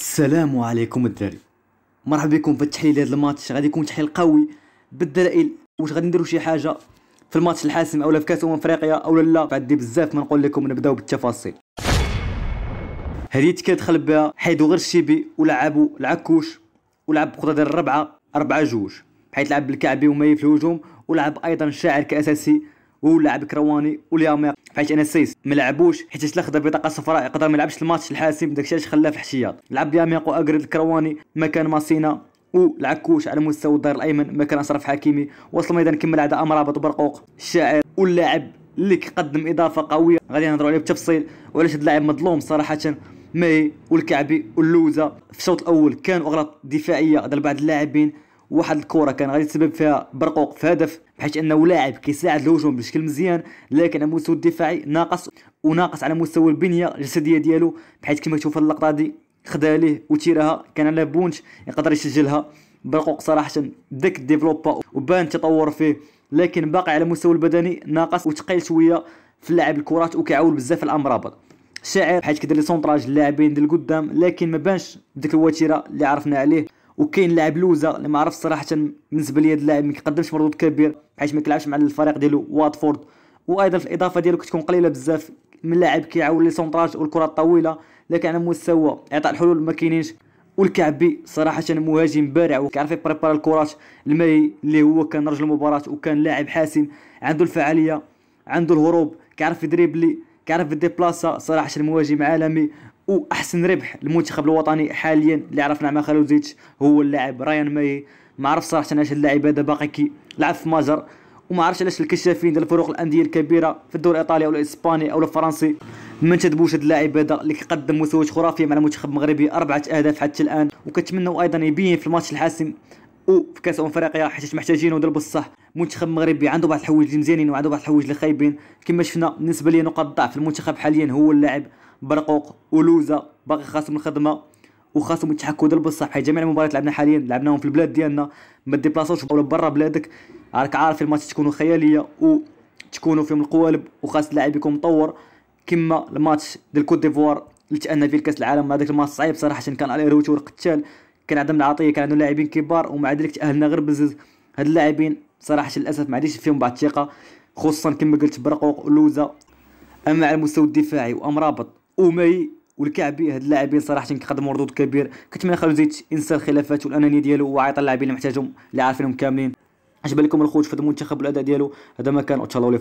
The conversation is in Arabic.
السلام عليكم الدراري مرحبا بكم في التحليل هذا الماتش غادي يكون تحليل قوي بالدلائل واش غادي نديروا شي حاجه في الماتش الحاسم اولا في كاس امم افريقيا او لا عندي بزاف ما نقول لكم نبداو بالتفاصيل هذه دخل بها حيدو غير الشيبي ولعبوا العكوش ولعب بقطه ديال الربعه 4 جوج حيت لعب بالكعبي ومايف في الهجوم ولعب ايضا شاعر كاساسي ولاعب كرواني واليامير فحيت انا سيس ما لعبوش حيت تلخد بطاقه صفراء يقدر ما يلعبش الماتش الحاسم داكشي علاش خلاه في احتياط لعب الياميق واكرد الكرواني مكان ماسينا والعكوش على مستوى الدار الايمن مكان اشرف حكيمي وصل ميدان كمل عدا امرابط وبرقوق الشاعر واللاعب اللي كيقدم اضافه قويه غادي نهضروا عليه بالتفصيل وعلاش هذا اللاعب مظلوم صراحه ماهي والكعبي واللوزه في الشوط الاول كانوا اغلاط دفاعيه ضد بعض اللاعبين واحد الكره كان غادي تسبب فيها برقوق في هدف بحيث انه لاعب كيساعد الهجوم بشكل مزيان لكن على المستوى الدفاعي ناقص وناقص على مستوى البنيه الجسديه ديالو بحيث كما تشوف اللقطه دي خدا ليه وتيرها كان على بونش يقدر يسجلها برقوق صراحه داك ديفلوبا وبان تطور فيه لكن باقي على المستوى البدني ناقص وتقيل شويه في لعب الكرات وكيعول بزاف الامرابط شاعر حيت كدير لي سونطراج اللاعبين ديال قدام لكن ما بانش ديك الوتيره اللي عرفنا عليه وكاين لاعب لوزا اللي ما عرفش صراحه بالنسبه لي هذا اللاعب ما كيقدمش مردود كبير حيت ما كيلعبش مع الفريق ديالو واتفورد وايضا في الاضافه ديالو كتكون قليله بزاف من لاعب كيعاون لي سونطراج والكره الطويله لكن على مستوى اعطاء الحلول ما كاينينش والكعبي صراحه مهاجم بارع وكيعرف يبريبار الكرات المي اللي هو كان رجل المباراه وكان لاعب حاسم عنده الفعاليه عنده الهروب كيعرف يدريبلي كيعرف يدي بلاصه صراحه مهاجم عالمي واحسن ربح المنتخب الوطني حاليا اللي عرفنا مع خالوزيتش هو اللاعب رايان ماي ما عرفت صراحه علاش اللاعب هذا باقي كي لعب في مجر وما عرفتش علاش الكشافين ديال الفروق الانديه الكبيره في الدوري الايطالي او الاسباني او الفرنسي ما تدبوش هذا اللاعب هذا اللي كيقدم مستويات خرافيه مع المنتخب المغربي اربعه اهداف حتى الان وكنتمنوا ايضا يبين في الماتش الحاسم وفي كاس افريقيا حيت محتاجينه ديال بصح المنتخب المغربي عنده بعض الحوايج اللي مزيانين وعنده بعض الحوايج اللي خايبين كما شفنا بالنسبه لي نقاط ضعف المنتخب حاليا هو اللاعب برقوق ولوزه باقي خاصهم الخدمه وخاصهم يتحكوا ديال بصح حيت جميع المباريات لعبنا حاليا لعبناهم في البلاد ديالنا ما ديبلاصوش ولا برا بلادك راك عارف الماتش تكونوا خياليه وتكونوا فيهم القوالب وخاص اللاعب يكون مطور كما الماتش ديال كوت ديفوار اللي تأنى فيه الكاس العالم هذاك الماتش صعيب صراحه كان على اليروتور قتال كان عندهم العطيه كان عندهم لاعبين كبار ومع ذلك تاهلنا غير بزز هاد اللاعبين صراحه للاسف ما عنديش فيهم بعض الثقه خصوصا كما قلت برقوق ولوزه اما على المستوى الدفاعي وامرابط ومي والكعبي هاد اللاعبين صراحه كيقدموا ردود كبير كنتمنى خلو زيت ينسى الخلافات والانانيه ديالو وعيط اللاعبين اللي محتاجهم اللي عارفينهم كاملين اش الخوت في المنتخب والاداء ديالو هذا ما كان وتهلاو